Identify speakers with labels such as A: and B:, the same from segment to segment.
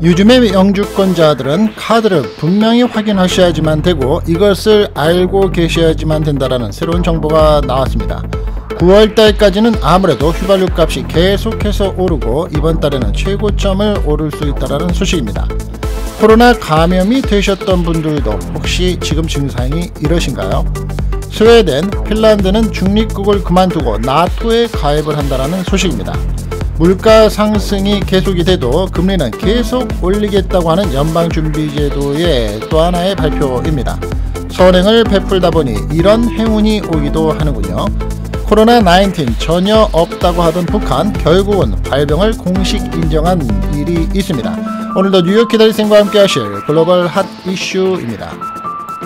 A: 요즘의 영주권자들은 카드를 분명히 확인하셔야지만 되고 이것을 알고 계셔야지만 된다라는 새로운 정보가 나왔습니다. 9월달까지는 아무래도 휘발유 값이 계속해서 오르고 이번 달에는 최고점을 오를 수 있다는 소식입니다. 코로나 감염이 되셨던 분들도 혹시 지금 증상이 이러신가요? 스웨덴, 핀란드는 중립국을 그만두고 나토에 가입을 한다는 소식입니다. 물가 상승이 계속이 돼도 금리는 계속 올리겠다고 하는 연방준비제도의 또 하나의 발표입니다. 선행을 베풀다 보니 이런 행운이 오기도 하는군요. 코로나19 전혀 없다고 하던 북한 결국은 발병을 공식 인정한 일이 있습니다. 오늘도 뉴욕 기다리생과 함께 하실 글로벌 핫 이슈입니다.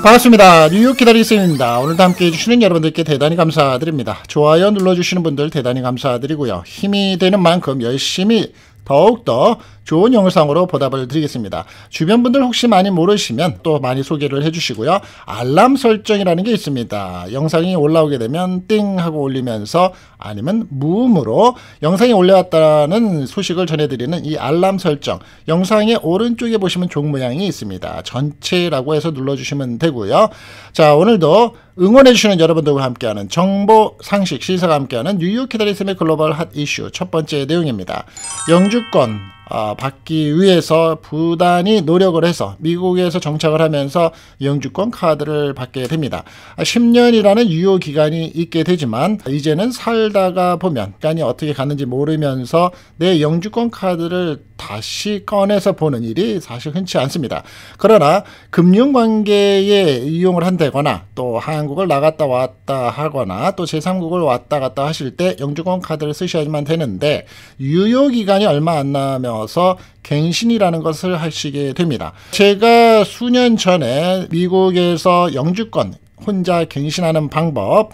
A: 반갑습니다. 뉴욕 기다리쌤입니다. 오늘도 함께 해주시는 여러분들께 대단히 감사드립니다. 좋아요 눌러주시는 분들 대단히 감사드리고요. 힘이 되는 만큼 열심히 더욱더 좋은 영상으로 보답을 드리겠습니다. 주변 분들 혹시 많이 모르시면 또 많이 소개를 해주시고요. 알람 설정이라는 게 있습니다. 영상이 올라오게 되면 띵 하고 올리면서 아니면 무음으로 영상이 올라왔다는 소식을 전해드리는 이 알람 설정 영상의 오른쪽에 보시면 종 모양이 있습니다. 전체라고 해서 눌러주시면 되고요. 자 오늘도 응원해주시는 여러분들과 함께하는 정보, 상식, 시사와 함께하는 뉴욕 키다리즘의 글로벌 핫 이슈 첫 번째 내용입니다. 영주권 어, 받기 위해서 부단히 노력을 해서 미국에서 정착을 하면서 영주권 카드를 받게 됩니다. 10년이라는 아, 유효 기간이 있게 되지만 이제는 살다가 보면 간이 어떻게 가는지 모르면서 내 영주권 카드를 다시 꺼내서 보는 일이 사실 흔치 않습니다. 그러나 금융관계에 이용을 한다거나 또 한국을 나갔다 왔다 하거나 또 제3국을 왔다 갔다 하실 때 영주권 카드를 쓰셔야만 되는데 유효기간이 얼마 안 나면 나눠서 갱신이라는 것을 하시게 됩니다. 제가 수년 전에 미국에서 영주권 혼자 갱신하는 방법에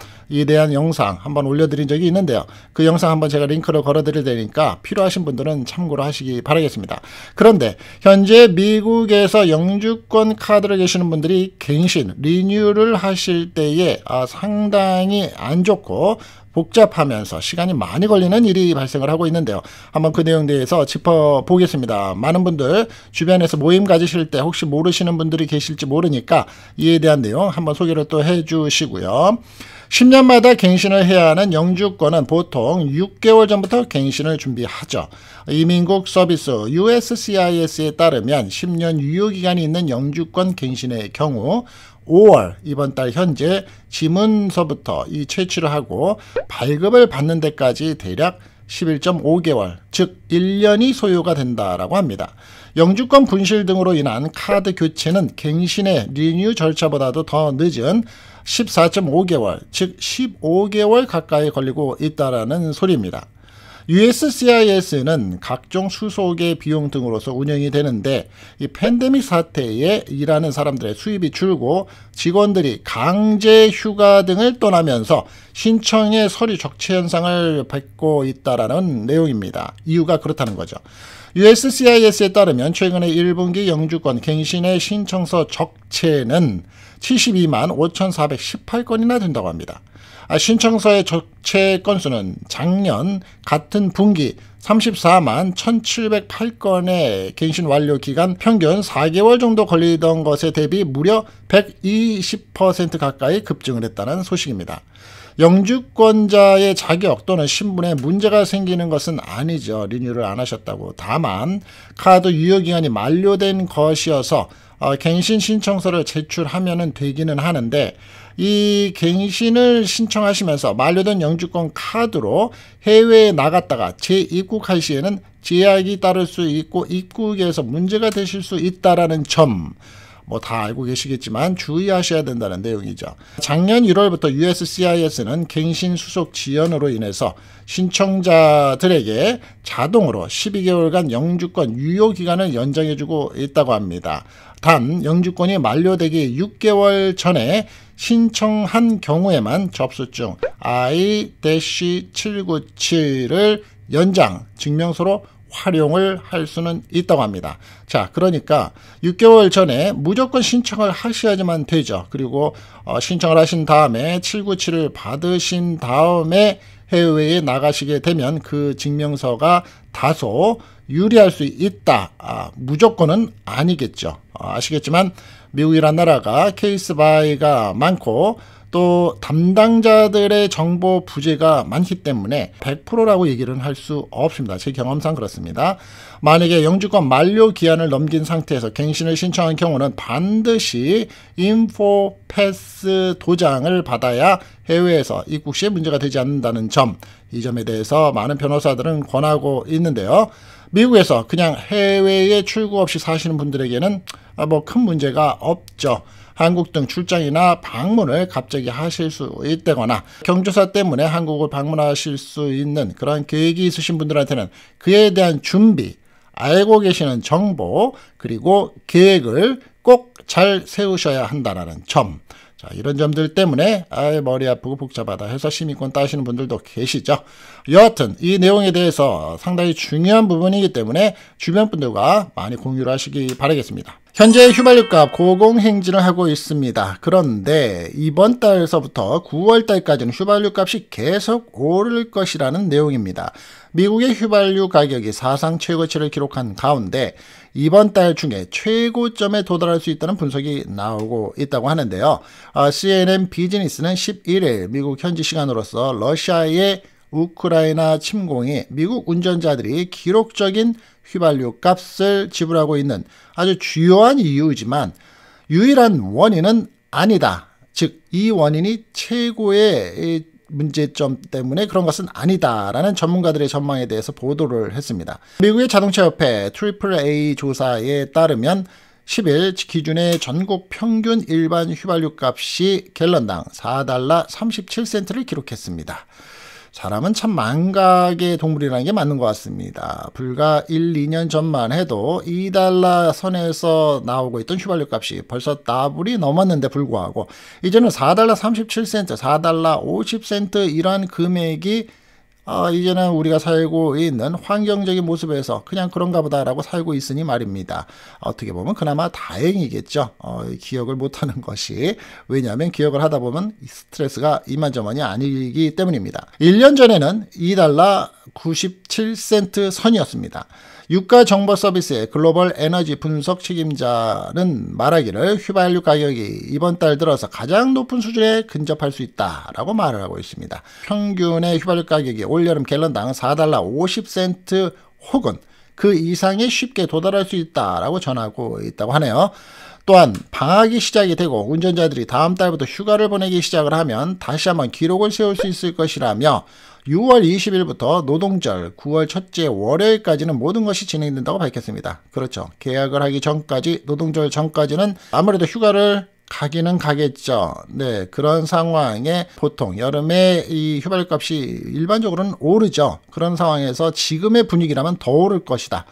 A: 대한 영상 한번 올려드린 적이 있는데요. 그 영상 한번 제가 링크로 걸어드릴 테니까 필요하신 분들은 참고로 하시기 바라겠습니다. 그런데 현재 미국에서 영주권 카드를 계시는 분들이 갱신, 리뉴를 하실 때에 아, 상당히 안 좋고 복잡하면서 시간이 많이 걸리는 일이 발생을 하고 있는데요. 한번 그 내용에 대해서 짚어보겠습니다. 많은 분들 주변에서 모임 가지실 때 혹시 모르시는 분들이 계실지 모르니까 이에 대한 내용 한번 소개를 또 해주시고요. 10년마다 갱신을 해야 하는 영주권은 보통 6개월 전부터 갱신을 준비하죠. 이민국 서비스 USCIS에 따르면 10년 유효기간이 있는 영주권 갱신의 경우 5월 이번 달 현재 지문서부터 이 채취를 하고 발급을 받는 데까지 대략 11.5개월, 즉 1년이 소요가 된다라고 합니다. 영주권 분실 등으로 인한 카드 교체는 갱신의 리뉴 절차보다도 더 늦은 14.5개월, 즉 15개월 가까이 걸리고 있다라는 소리입니다. USCIS는 각종 수속의 비용 등으로서 운영이 되는데 이 팬데믹 사태에 일하는 사람들의 수입이 줄고 직원들이 강제 휴가 등을 떠나면서 신청의 서류 적체 현상을 겪고 있다라는 내용입니다. 이유가 그렇다는 거죠. USCIS에 따르면 최근에 1분기 영주권 갱신의 신청서 적체는 72만 5,418건이나 된다고 합니다. 아, 신청서의 적체 건수는 작년 같은 분기 34만 1708건의 갱신 완료 기간 평균 4개월 정도 걸리던 것에 대비 무려 120% 가까이 급증을 했다는 소식입니다. 영주권자의 자격 또는 신분에 문제가 생기는 것은 아니죠. 리뉴를 안 하셨다고. 다만 카드 유효기간이 만료된 것이어서 어, 갱신 신청서를 제출하면 되기는 하는데 이 갱신을 신청하시면서 만료된 영주권 카드로 해외에 나갔다가 재입국할 시에는 제약이 따를 수 있고 입국에서 문제가 되실 수 있다라는 점. 뭐 다 알고 계시겠지만 주의하셔야 된다는 내용이죠. 작년 1월부터 USCIS는 갱신 수속 지연으로 인해서 신청자들에게 자동으로 12개월간 영주권 유효 기간을 연장해주고 있다고 합니다. 단 영주권이 만료되기 6개월 전에 신청한 경우에만 접수증 I-797을 연장 증명서로 활용을 할 수는 있다고 합니다. 자, 그러니까 6개월 전에 무조건 신청을 하셔야지만 되죠. 그리고 어, 신청을 하신 다음에 797을 받으신 다음에 해외에 나가시게 되면 그 증명서가 다소 유리할 수 있다. 아, 무조건은 아니겠죠. 아, 아시겠지만 미국이란 나라가 케이스 바이가 많고 또 담당자들의 정보 부재가 많기 때문에 100%라고 얘기를 할 수 없습니다. 제 경험상 그렇습니다. 만약에 영주권 만료 기한을 넘긴 상태에서 갱신을 신청한 경우는 반드시 인포 패스 도장을 받아야 해외에서 입국 시에 문제가 되지 않는다는 점이 점에 대해서 많은 변호사들은 권하고 있는데요. 미국에서 그냥 해외에 출국 없이 사시는 분들에게는 아, 뭐큰 문제가 없죠. 한국 등 출장이나 방문을 갑자기 하실 수 있다거나 경조사 때문에 한국을 방문하실 수 있는 그런 계획이 있으신 분들한테는 그에 대한 준비, 알고 계시는 정보, 그리고 계획을 꼭 잘 세우셔야 한다는 점. 자, 이런 점들 때문에 아예 머리 아프고 복잡하다 해서 시민권 따시는 분들도 계시죠. 여하튼 이 내용에 대해서 상당히 중요한 부분이기 때문에 주변 분들과 많이 공유를 하시기 바라겠습니다. 현재 휘발유값 고공행진을 하고 있습니다. 그런데 이번 달서부터 9월 달까지는 휘발유값이 계속 오를 것이라는 내용입니다. 미국의 휘발유 가격이 사상 최고치를 기록한 가운데 이번 달 중에 최고점에 도달할 수 있다는 분석이 나오고 있다고 하는데요. 아, CNN 비즈니스는 11일 미국 현지 시간으로서 러시아의 우크라이나 침공이 미국 운전자들이 기록적인 휘발유 값을 지불하고 있는 아주 주요한 이유지만 유일한 원인은 아니다. 즉, 이 원인이 최고의 문제점 때문에 그런 것은 아니다라는 전문가들의 전망에 대해서 보도를 했습니다. 미국의 자동차 협회 트리 A 조사에 따르면 10일 기준의 전국 평균 일반 휘발유 값이 갤런당 4달러 37센트를 기록했습니다. 사람은 참 망각의 동물이라는 게 맞는 것 같습니다. 불과 1, 2년 전만 해도 2달러 선에서 나오고 있던 휘발유 값이 벌써 나블이 넘었는데 불구하고 이제는 4달러 37센트, 4달러 50센트 이러한 금액이 아, 이제는 우리가 살고 있는 환경적인 모습에서 그냥 그런가 보다라고 살고 있으니 말입니다. 어떻게 보면 그나마 다행이겠죠. 어, 기억을 못하는 것이. 왜냐하면 기억을 하다 보면 스트레스가 이만저만이 아니기 때문입니다. 1년 전에는 2달러 97센트 선이었습니다. 유가 정보 서비스의 글로벌 에너지 분석 책임자는 말하기를 휘발유 가격이 이번 달 들어서 가장 높은 수준에 근접할 수 있다라고 말을 하고 있습니다. 평균의 휘발유 가격이 올여름 갤런당 4달러 50센트 혹은 그 이상에 쉽게 도달할 수 있다라고 전하고 있다고 하네요. 또한 방학이 시작이 되고 운전자들이 다음 달부터 휴가를 보내기 시작을 하면 다시 한번 기록을 세울 수 있을 것이라며 6월 20일부터 노동절 9월 첫째 월요일까지는 모든 것이 진행된다고 밝혔습니다. 그렇죠. 계약을 하기 전까지 노동절 전까지는 아무래도 휴가를 가기는 가겠죠. 네, 그런 상황에 보통 여름에 이 휴발값이 일반적으로는 오르죠. 그런 상황에서 지금의 분위기라면 더 오를 것이다.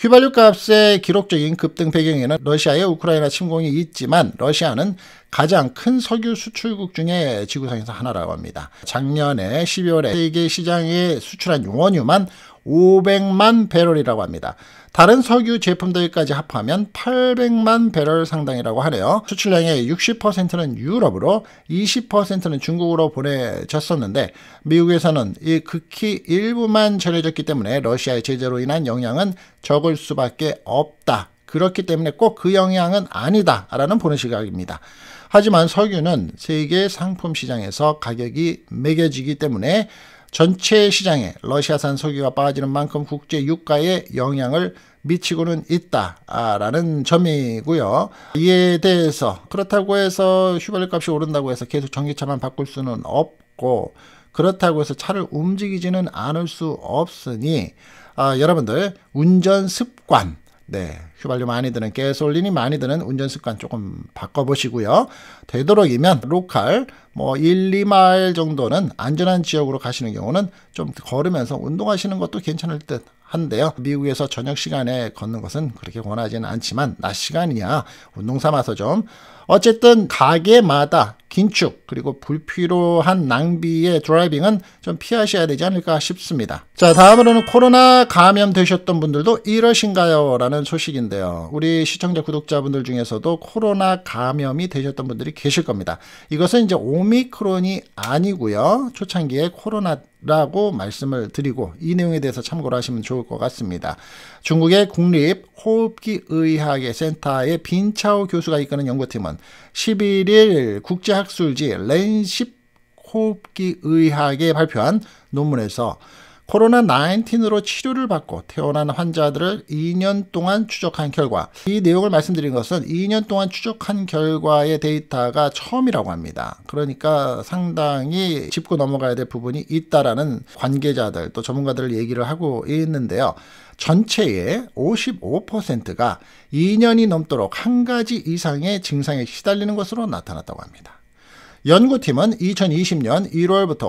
A: 휘발유 값의 기록적인 급등 배경에는 러시아의 우크라이나 침공이 있지만 러시아는 가장 큰 석유 수출국 중에 지구상에서 하나라고 합니다. 작년에 12월에 세계 시장에 수출한 원유만 500만 배럴이라고 합니다. 다른 석유 제품들까지 합하면 800만 배럴 상당이라고 하네요. 수출량의 60%는 유럽으로 20%는 중국으로 보내졌었는데 미국에서는 이 극히 일부만 전해졌기 때문에 러시아의 제재로 인한 영향은 적을 수밖에 없다. 그렇기 때문에 꼭 그 영향은 아니다 라는 보는 시각입니다. 하지만 석유는 세계 상품 시장에서 가격이 매겨지기 때문에 전체 시장에 러시아산 석유가 빠지는 만큼 국제 유가에 영향을 미치고는 있다라는 점이고요. 이에 대해서 그렇다고 해서 휘발유 값이 오른다고 해서 계속 전기차만 바꿀 수는 없고 그렇다고 해서 차를 움직이지는 않을 수 없으니 아, 여러분들 운전 습관 네, 휘발유 많이 드는, 가솔린이 많이 드는 운전 습관 조금 바꿔보시고요. 되도록이면 로컬 뭐 1, 2마일 정도는 안전한 지역으로 가시는 경우는 좀 걸으면서 운동하시는 것도 괜찮을 듯 한데요. 미국에서 저녁 시간에 걷는 것은 그렇게 권하지는 않지만 낮 시간이야 운동 삼아서 좀 어쨌든 가게마다 긴축 그리고 불필요한 낭비의 드라이빙은 좀 피하셔야 되지 않을까 싶습니다. 자 다음으로는 코로나 감염되셨던 분들도 이러신가요? 라는 소식인데요. 우리 시청자 구독자분들 중에서도 코로나 감염이 되셨던 분들이 이 계실 겁니다. 이것은 이제 오미크론이 아니고요. 초창기에 코로나 라고 말씀을 드리고 이 내용에 대해서 참고를 하시면 좋을 것 같습니다. 중국의 국립 호흡기 의학의 센터의 빈차오 교수가 이끄는 연구팀은 11일 국제학술지 렌십 호흡기 의학에 발표한 논문에서 코로나19으로 치료를 받고 태어난 환자들을 2년 동안 추적한 결과 이 내용을 말씀드린 것은 2년 동안 추적한 결과의 데이터가 처음이라고 합니다. 그러니까 상당히 짚고 넘어가야 될 부분이 있다라는 관계자들 또 전문가들 을 얘기를 하고 있는데요. 전체의 55%가 2년이 넘도록 한 가지 이상의 증상에 시달리는 것으로 나타났다고 합니다. 연구팀은 2020년 1월부터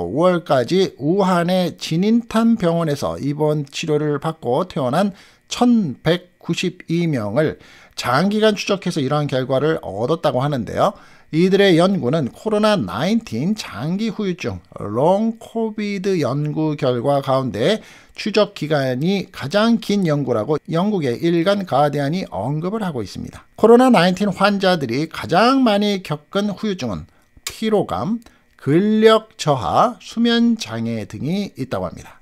A: 5월까지 우한의 진인탄 병원에서 입원 치료를 받고 퇴원한 1,192명을 장기간 추적해서 이러한 결과를 얻었다고 하는데요. 이들의 연구는 코로나19 장기 후유증 롱 코비드 연구 결과 가운데 추적 기간이 가장 긴 연구라고 영국의 일간 가디안이 언급을 하고 있습니다. 코로나19 환자들이 가장 많이 겪은 후유증은 피로감, 근력 저하, 수면 장애 등이 있다고 합니다.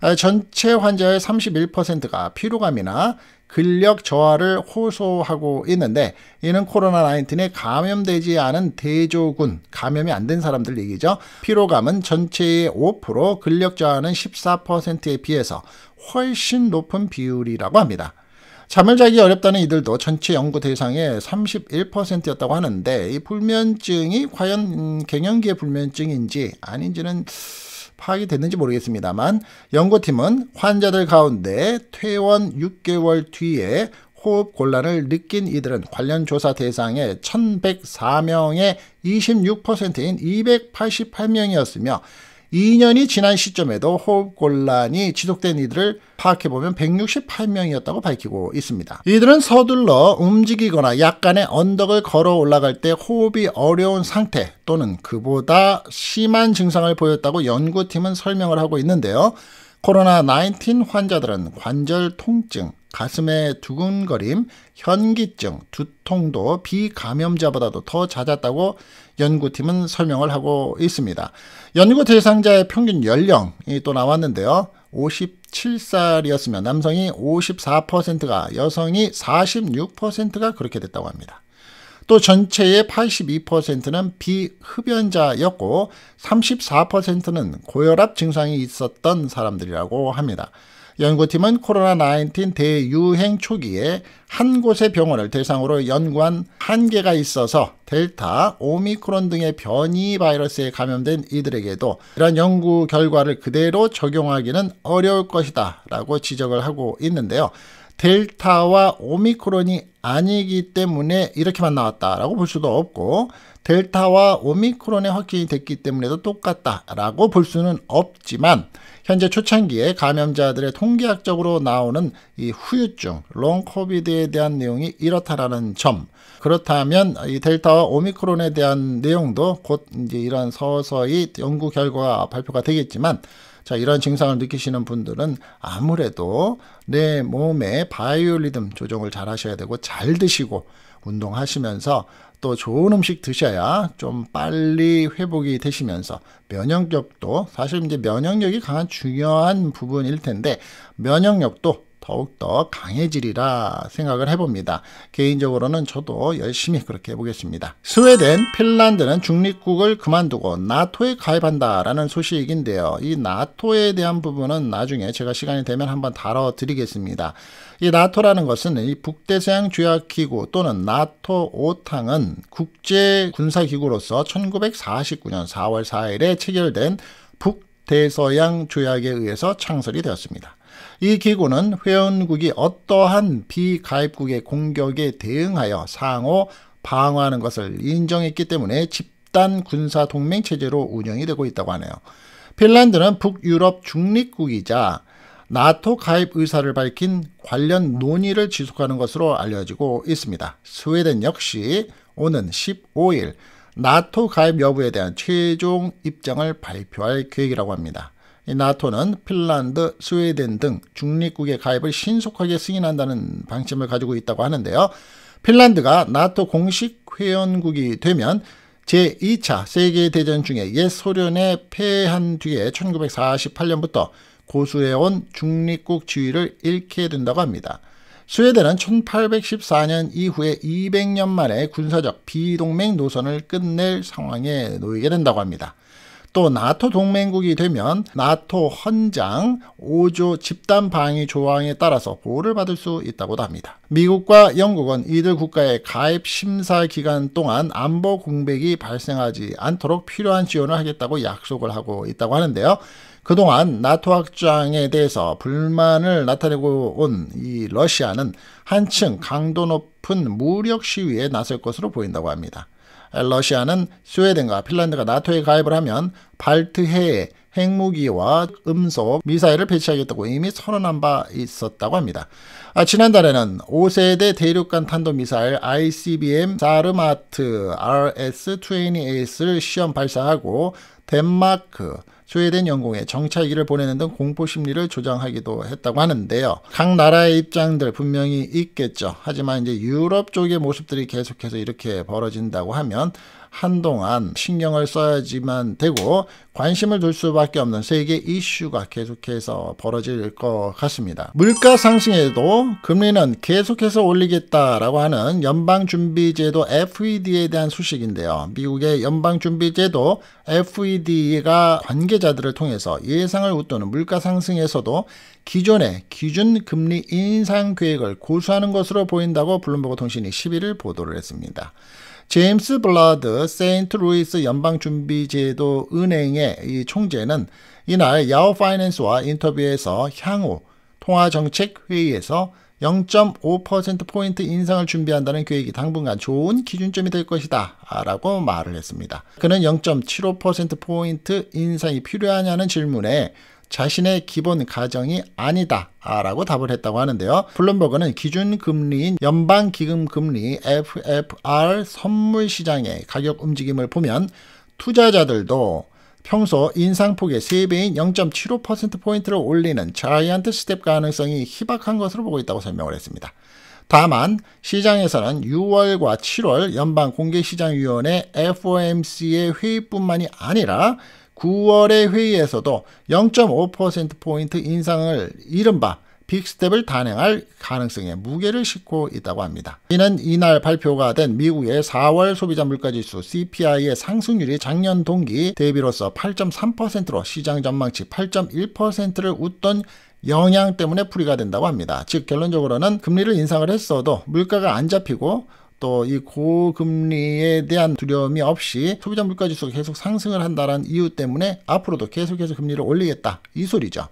A: 아, 전체 환자의 31%가 피로감이나 근력 저하를 호소하고 있는데 이는 코로나19에 감염되지 않은 대조군, 감염이 안 된 사람들 얘기죠. 피로감은 전체의 5%, 근력 저하는 14%에 비해서 훨씬 높은 비율이라고 합니다. 잠을 자기 어렵다는 이들도 전체 연구 대상의 31%였다고 하는데 이 불면증이 과연 갱년기의 불면증인지 아닌지는 파악이 됐는지 모르겠습니다만 연구팀은 환자들 가운데 퇴원 6개월 뒤에 호흡 곤란을 느낀 이들은 관련 조사 대상의 1104명의 26%인 288명이었으며 2년이 지난 시점에도 호흡 곤란이 지속된 이들을 파악해보면 168명이었다고 밝히고 있습니다. 이들은 서둘러 움직이거나 약간의 언덕을 걸어 올라갈 때 호흡이 어려운 상태 또는 그보다 심한 증상을 보였다고 연구팀은 설명을 하고 있는데요. 코로나19 환자들은 관절 통증, 가슴의 두근거림, 현기증, 두통도 비감염자보다도 더 잦았다고 연구팀은 설명을 하고 있습니다. 연구 대상자의 평균 연령이 또 나왔는데요. 57살이었으면 남성이 54%가 여성이 46%가 그렇게 됐다고 합니다. 또 전체의 82%는 비흡연자였고 34%는 고혈압 증상이 있었던 사람들이라고 합니다. 연구팀은 코로나19 대유행 초기에 한 곳의 병원을 대상으로 연구한 한계가 있어서 델타, 오미크론 등의 변이 바이러스에 감염된 이들에게도 이런 연구 결과를 그대로 적용하기는 어려울 것이다 라고 지적을 하고 있는데요. 델타와 오미크론이 아니기 때문에 이렇게만 나왔다라고 볼 수도 없고 델타와 오미크론의 확진이 됐기 때문에도 똑같다라고 볼 수는 없지만 현재 초창기에 감염자들의 통계학적으로 나오는 이 후유증, 롱 코비드에 대한 내용이 이렇다라는 점. 그렇다면 이 델타와 오미크론에 대한 내용도 곧 이제 이런 서서히 연구 결과가 발표가 되겠지만 자, 이런 증상을 느끼시는 분들은 아무래도 내 몸의 바이올리듬 조정을 잘 하셔야 되고 잘 드시고 운동하시면서 또 좋은 음식 드셔야 좀 빨리 회복이 되시면서 면역력도 사실 이제 면역력이 가장 중요한 부분일 텐데 면역력도 더욱더 강해지리라 생각을 해봅니다. 개인적으로는 저도 열심히 그렇게 해보겠습니다. 스웨덴, 핀란드는 중립국을 그만두고 나토에 가입한다라는 소식인데요. 이 나토에 대한 부분은 나중에 제가 시간이 되면 한번 다뤄드리겠습니다. 이 나토라는 것은 이 북대서양 조약기구 또는 나토 5탕은 국제 군사기구로서 1949년 4월 4일에 체결된 북대서양 조약에 의해서 창설이 되었습니다. 이 기구는 회원국이 어떠한 비가입국의 공격에 대응하여 상호 방어하는 것을 인정했기 때문에 집단 군사 동맹 체제로 운영이 되고 있다고 하네요. 핀란드는 북유럽 중립국이자 나토 가입 의사를 밝힌 관련 논의를 지속하는 것으로 알려지고 있습니다. 스웨덴 역시 오는 15일 나토 가입 여부에 대한 최종 입장을 발표할 계획이라고 합니다. 나토는 핀란드, 스웨덴 등 중립국의 가입을 신속하게 승인한다는 방침을 가지고 있다고 하는데요. 핀란드가 나토 공식 회원국이 되면 제2차 세계대전 중에 옛 소련에 패한 뒤에 1948년부터 고수해온 중립국 지위를 잃게 된다고 합니다. 스웨덴은 1814년 이후에 200년 만에 군사적 비동맹 노선을 끝낼 상황에 놓이게 된다고 합니다. 또 나토 동맹국이 되면 나토 헌장 5조 집단 방위 조항에 따라서 보호를 받을 수 있다고도 합니다. 미국과 영국은 이들 국가의 가입 심사 기간 동안 안보 공백이 발생하지 않도록 필요한 지원을 하겠다고 약속을 하고 있다고 하는데요. 그동안 나토 확장에 대해서 불만을 나타내고 온 이 러시아는 한층 강도 높은 무력 시위에 나설 것으로 보인다고 합니다. 러시아는 스웨덴과 핀란드가 나토에 가입을 하면 발트해에 핵무기와 음속 미사일을 배치하겠다고 이미 선언한 바 있었다고 합니다. 아, 지난달에는 5세대 대륙간 탄도미사일 ICBM 사르마트 RS-20A를 시험 발사하고 덴마크, 소외된 영공에 정찰기를 보내는 등 공포 심리를 조장하기도 했다고 하는데요. 각 나라의 입장들 분명히 있겠죠. 하지만 이제 유럽 쪽의 모습들이 계속해서 이렇게 벌어진다고 하면 한동안 신경을 써야지만 되고 관심을 둘 수밖에 없는 세계 이슈가 계속해서 벌어질 것 같습니다. 물가 상승에도 금리는 계속해서 올리겠다라고 하는 연방준비제도 FED에 대한 소식인데요. 미국의 연방준비제도 FED가 관계자들을 통해서 예상을 웃도는 물가 상승에서도 기존의 기준 금리 인상 계획을 고수하는 것으로 보인다고 블룸버그 통신이 11일 보도를 했습니다. 제임스 블러드 세인트 루이스 연방준비제도 은행의 이 총재는 이날 야오 파이낸스와 인터뷰에서 향후 통화정책회의에서 0.5%포인트 인상을 준비한다는 계획이 당분간 좋은 기준점이 될 것이다 라고 말을 했습니다. 그는 0.75%포인트 인상이 필요하냐는 질문에 자신의 기본 가정이 아니다 라고 답을 했다고 하는데요. 블룸버그는 기준금리인 연방기금금리 FFR 선물시장의 가격 움직임을 보면 투자자들도 평소 인상폭의 3배인 0.75%포인트를 올리는 자이언트 스텝 가능성이 희박한 것으로 보고 있다고 설명을 했습니다. 다만 시장에서는 6월과 7월 연방공개시장위원회 FOMC의 회의뿐만이 아니라 9월의 회의에서도 0.5%포인트 인상을 이른바 빅스텝을 단행할 가능성에 무게를 싣고 있다고 합니다. 이는 이날 발표가 된 미국의 4월 소비자 물가지수 CPI의 상승률이 작년 동기 대비로서 8.3%로 시장 전망치 8.1%를 웃던 영향 때문에 풀이가 된다고 합니다. 즉 결론적으로는 금리를 인상을 했어도 물가가 안 잡히고 또이 고금리에 대한 두려움이 없이 소비자 물가지수가 계속 상승을 한다는 이유 때문에 앞으로도 계속해서 금리를 올리겠다 이 소리죠.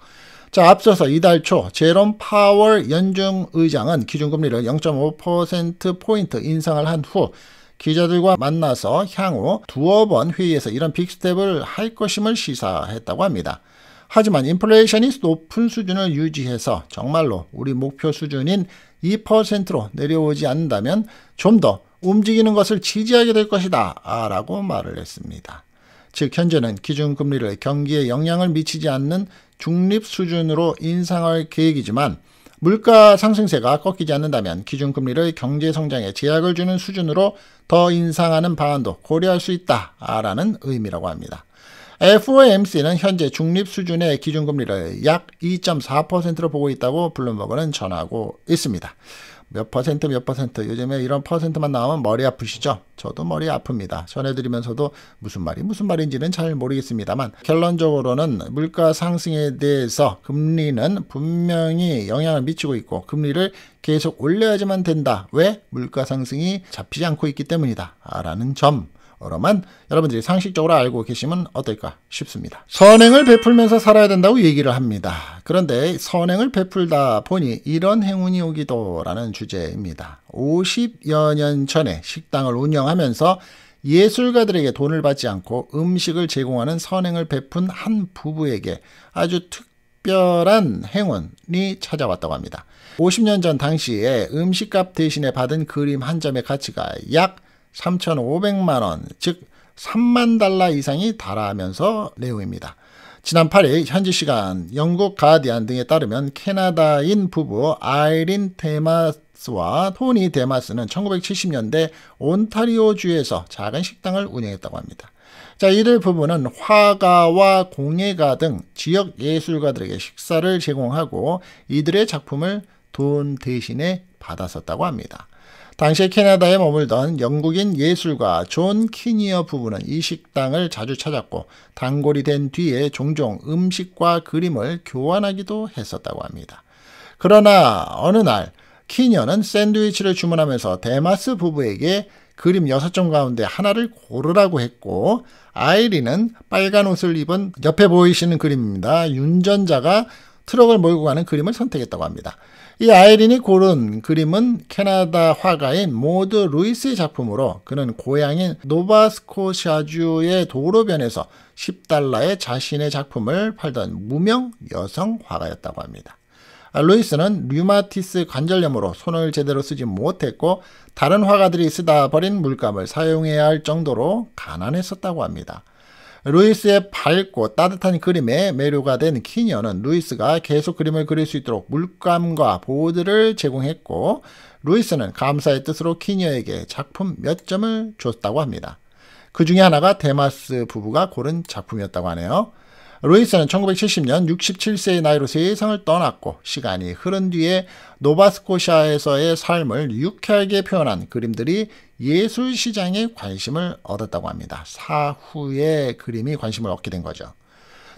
A: 자, 앞서서 이달 초 제롬 파월 연중 의장은 기준금리를 0.5%포인트 인상을 한 후 기자들과 만나서 향후 두어 번 회의에서 이런 빅스텝을 할 것임을 시사했다고 합니다. 하지만 인플레이션이 높은 수준을 유지해서 정말로 우리 목표 수준인 2%로 내려오지 않는다면 좀 더 움직이는 것을 지지하게 될 것이다 라고 말을 했습니다. 즉 현재는 기준금리를 경기에 영향을 미치지 않는 중립 수준으로 인상할 계획이지만 물가 상승세가 꺾이지 않는다면 기준금리를 경제 성장에 제약을 주는 수준으로 더 인상하는 방안도 고려할 수 있다라는 의미라고 합니다. FOMC는 현재 중립 수준의 기준금리를 약 2.4%로 보고 있다고 블룸버그는 전하고 있습니다. 몇 퍼센트 몇 퍼센트 요즘에 이런 퍼센트만 나오면 머리 아프시죠? 저도 머리 아픕니다. 전해드리면서도 무슨 말이 무슨 말인지는 잘 모르겠습니다만 결론적으로는 물가 상승에 대해서 금리는 분명히 영향을 미치고 있고 금리를 계속 올려야지만 된다. 왜? 물가 상승이 잡히지 않고 있기 때문이다. 라는 점 어로만 여러분들이 상식적으로 알고 계시면 어떨까 싶습니다. 선행을 베풀면서 살아야 된다고 얘기를 합니다. 그런데 선행을 베풀다 보니 이런 행운이 오기도 라는 주제입니다. 50여 년 전에 식당을 운영하면서 예술가들에게 돈을 받지 않고 음식을 제공하는 선행을 베푼 한 부부에게 아주 특별한 행운이 찾아왔다고 합니다. 50년 전 당시에 음식값 대신에 받은 그림 한 점의 가치가 약 3,500만 원, 즉 3만 달러 이상이 달하면서 내용입니다. 지난 8일 현지 시간 영국 가디안 등에 따르면 캐나다인 부부 아이린 테마스와 토니 데마스는 1970년대 온타리오주에서 작은 식당을 운영했다고 합니다. 자, 이들 부부는 화가와 공예가 등 지역 예술가들에게 식사를 제공하고 이들의 작품을 돈 대신에 받았었다고 합니다. 당시 캐나다에 머물던 영국인 예술가 존 키니어 부부는 이 식당을 자주 찾았고 단골이 된 뒤에 종종 음식과 그림을 교환하기도 했었다고 합니다. 그러나 어느 날 키니어는 샌드위치를 주문하면서 데마스 부부에게 그림 6점 가운데 하나를 고르라고 했고 아이린은 빨간 옷을 입은 옆에 보이시는 그림입니다. 윤전자가 트럭을 몰고 가는 그림을 선택했다고 합니다. 이 아이린이 고른 그림은 캐나다 화가인 모드 루이스의 작품으로 그는 고향인 노바스코시아주의 도로변에서 10달러에 자신의 작품을 팔던 무명 여성 화가였다고 합니다. 아, 루이스는 류마티스 관절염으로 손을 제대로 쓰지 못했고 다른 화가들이 쓰다 버린 물감을 사용해야 할 정도로 가난했었다고 합니다. 루이스의 밝고 따뜻한 그림에 매료가 된 키니어는 루이스가 계속 그림을 그릴 수 있도록 물감과 보드를 제공했고 루이스는 감사의 뜻으로 키니어에게 작품 몇 점을 줬다고 합니다. 그 중에 하나가 데마스 부부가 고른 작품이었다고 하네요. 로이스는 1970년 67세의 나이로 세상을 떠났고 시간이 흐른 뒤에 노바스코샤에서의 삶을 유쾌하게 표현한 그림들이 예술 시장에 관심을 얻었다고 합니다. 사후에 그림이 관심을 얻게 된 거죠.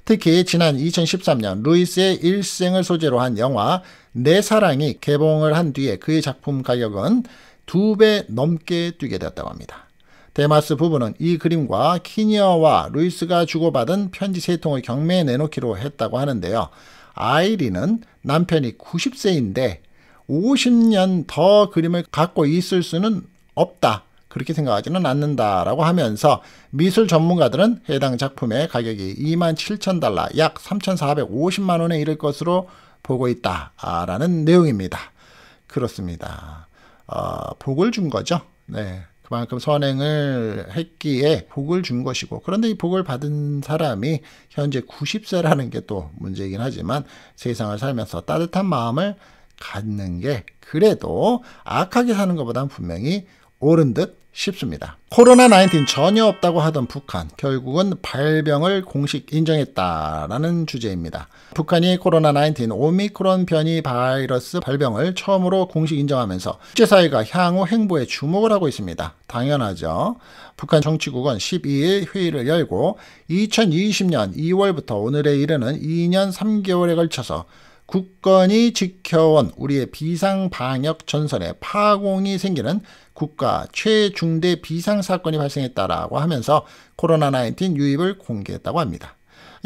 A: 특히 지난 2013년 루이스의 일생을 소재로 한 영화 내 사랑이 개봉을 한 뒤에 그의 작품 가격은 두 배 넘게 뛰게 되었다고 합니다. 데마스 부부는 이 그림과 키니어와 루이스가 주고받은 편지 세 통을 경매에 내놓기로 했다고 하는데요. 아이린은 남편이 90세인데 50년 더 그림을 갖고 있을 수는 없다. 그렇게 생각하지는 않는다라고 하면서 미술 전문가들은 해당 작품의 가격이 2만 7천 달러, 약 3,450만 원에 이를 것으로 보고 있다라는 내용입니다. 그렇습니다. 어, 복을 준 거죠. 네. 그만큼 선행을 했기에 복을 준 것이고 그런데 이 복을 받은 사람이 현재 90세라는 게 또 문제이긴 하지만 세상을 살면서 따뜻한 마음을 갖는 게 그래도 악하게 사는 것보다는 분명히 옳은 듯 쉽습니다. 코로나19 전혀 없다고 하던 북한, 결국은 발병을 공식 인정했다라는 주제입니다. 북한이 코로나19 오미크론 변이 바이러스 발병을 처음으로 공식 인정하면서 국제사회가 향후 행보에 주목을 하고 있습니다. 당연하죠. 북한 정치국은 12일 회의를 열고 2020년 2월부터 오늘에 이르는 2년 3개월에 걸쳐서 국권이 지켜온 우리의 비상 방역 전선에 파공이 생기는 국가 최중대 비상사건이 발생했다라고 하면서 코로나19 유입을 공개했다고 합니다.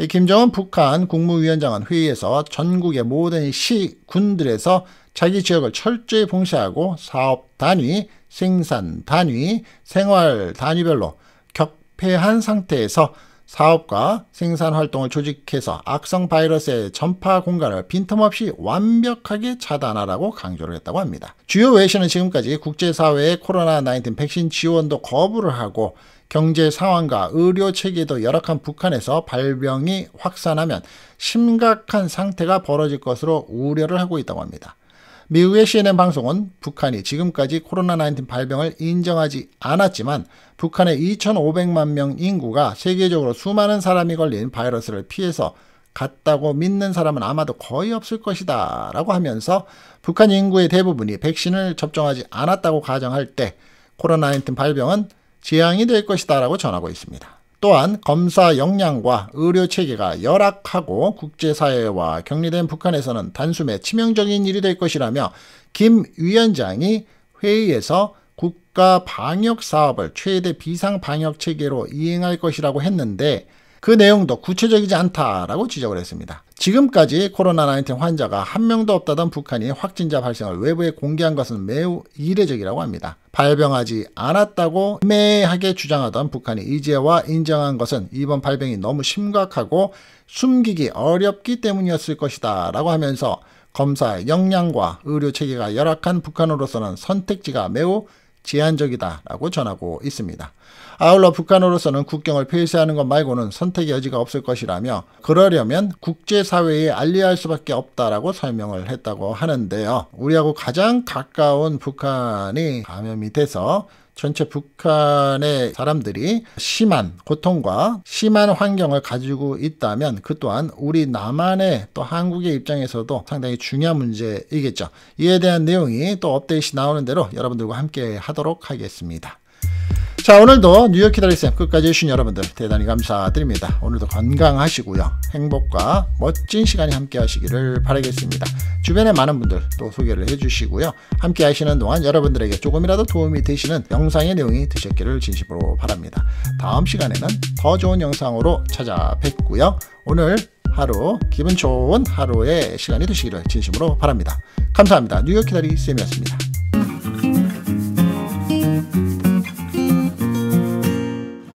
A: 김정은 북한 국무위원장은 회의에서 전국의 모든 시, 군들에서 자기 지역을 철저히 봉쇄하고 사업 단위, 생산 단위, 생활 단위별로 격패한 상태에서 사업과 생산 활동을 조직해서 악성 바이러스의 전파 공간을 빈틈없이 완벽하게 차단하라고 강조를 했다고 합니다. 주요 외신은 지금까지 국제사회의 코로나19 백신 지원도 거부를 하고 경제 상황과 의료 체계도 열악한 북한에서 발병이 확산하면 심각한 상태가 벌어질 것으로 우려를 하고 있다고 합니다. 미국의 CNN 방송은 북한이 지금까지 코로나19 발병을 인정하지 않았지만 북한의 2,500만 명 인구가 세계적으로 수많은 사람이 걸린 바이러스를 피해서 같다고 믿는 사람은 아마도 거의 없을 것이다 라고 하면서 북한 인구의 대부분이 백신을 접종하지 않았다고 가정할 때 코로나19 발병은 재앙이 될 것이다 라고 전하고 있습니다. 또한 검사 역량과 의료 체계가 열악하고 국제사회와 격리된 북한에서는 단숨에 치명적인 일이 될 것이라며 김 위원장이 회의에서 국가 방역 사업을 최대 비상 방역 체계로 이행할 것이라고 했는데 그 내용도 구체적이지 않다라고 지적을 했습니다. 지금까지 코로나19 환자가 한 명도 없다던 북한이 확진자 발생을 외부에 공개한 것은 매우 이례적이라고 합니다. 발병하지 않았다고 매하게 주장하던 북한이 이제와 인정한 것은 이번 발병이 너무 심각하고 숨기기 어렵기 때문이었을 것이다 라고 하면서 검사 역량과 의료체계가 열악한 북한으로서는 선택지가 매우 제한적이다 라고 전하고 있습니다. 아울러 북한으로서는 국경을 폐쇄하는 것 말고는 선택의 여지가 없을 것이라며 그러려면 국제사회에 알리할 수밖에 없다라고 설명을 했다고 하는데요. 우리하고 가장 가까운 북한이 감염이 돼서 전체 북한의 사람들이 심한 고통과 심한 환경을 가지고 있다면 그 또한 우리 남한의 또 한국의 입장에서도 상당히 중요한 문제이겠죠. 이에 대한 내용이 또 업데이트 나오는 대로 여러분들과 함께 하도록 하겠습니다. 자 오늘도 뉴욕 히다리쌤 끝까지 해주신 여러분들 대단히 감사드립니다. 오늘도 건강하시고요. 행복과 멋진 시간이 함께 하시기를 바라겠습니다. 주변의 많은 분들 또 소개를 해주시고요. 함께 하시는 동안 여러분들에게 조금이라도 도움이 되시는 영상의 내용이 되셨기를 진심으로 바랍니다. 다음 시간에는 더 좋은 영상으로 찾아뵙고요. 오늘 하루 기분 좋은 하루의 시간이 되시기를 진심으로 바랍니다. 감사합니다. 뉴욕 히다리쌤이었습니다.